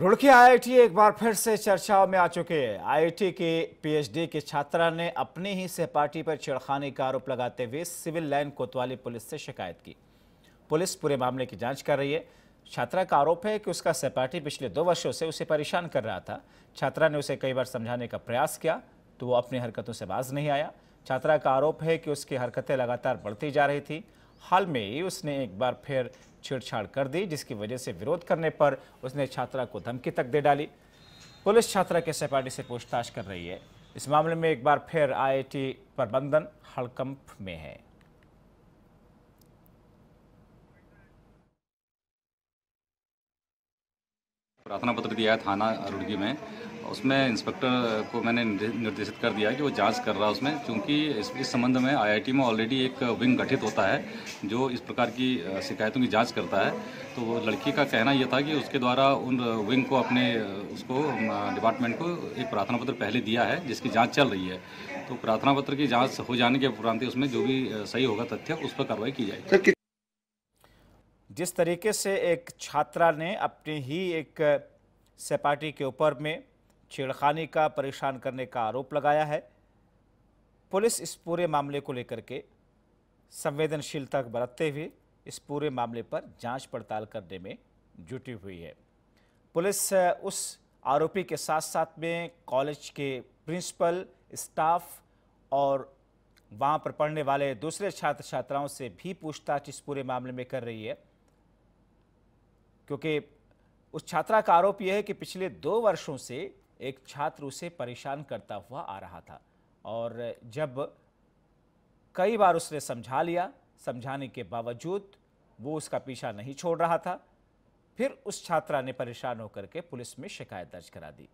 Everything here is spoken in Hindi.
रुड़की आईआईटी एक बार फिर से चर्चाओं में आ चुके हैं आईआईटी के पीएचडी के छात्रा ने अपने ही सहपाठी पर छेड़खानी का आरोप लगाते हुए सिविल लाइन कोतवाली पुलिस से शिकायत की पुलिस पूरे मामले की जांच कर रही है छात्रा का आरोप है कि उसका सहपाठी पिछले दो वर्षों से उसे परेशान कर रहा था छात्रा ने उसे कई बार समझाने का प्रयास किया तो वो अपनी हरकतों से बाज नहीं आया छात्रा का आरोप है कि उसकी हरकतें लगातार बढ़ती जा रही थी हाल में ही उसने एक बार फिर छेड़छाड़ कर दी जिसकी वजह से विरोध करने पर उसने छात्रा को धमकी तक दे डाली पुलिस छात्रा के सहपाठी से पूछताछ कर रही है इस मामले में एक बार फिर आईआईटी प्रबंधन हड़कंप में है प्रार्थना पत्र दिया है थाना रुड़की में उसमें इंस्पेक्टर को मैंने निर्देशित कर दिया कि वो जांच कर रहा है उसमें क्योंकि इस, इस संबंध में आईआईटी में ऑलरेडी एक विंग गठित होता है जो इस प्रकार की शिकायतों की जांच करता है तो वो लड़की का कहना यह था कि उसके द्वारा उन विंग को अपने उसको डिपार्टमेंट को एक प्रार्थना पत्र पहले दिया है जिसकी जाँच चल रही है तो प्रार्थना पत्र की जाँच हो जाने के उपरांत उसमें जो भी सही होगा तथ्य उस पर कार्रवाई की जाएगी जिस तरीके से एक छात्रा ने अपने ही एक सहपाठी के ऊपर में छेड़खानी का परेशान करने का आरोप लगाया है पुलिस इस पूरे मामले को लेकर के संवेदनशीलता बरतते हुए इस पूरे मामले पर जांच पड़ताल करने में जुटी हुई है पुलिस उस आरोपी के साथ साथ में कॉलेज के प्रिंसिपल स्टाफ और वहाँ पर पढ़ने वाले दूसरे छात्र छात्राओं से भी पूछताछ इस पूरे मामले में कर रही है क्योंकि उस छात्रा का आरोप यह है कि पिछले दो वर्षों से एक छात्र उसे परेशान करता हुआ आ रहा था और जब कई बार उसने समझा लिया समझाने के बावजूद वो उसका पीछा नहीं छोड़ रहा था फिर उस छात्रा ने परेशान होकर के पुलिस में शिकायत दर्ज करा दी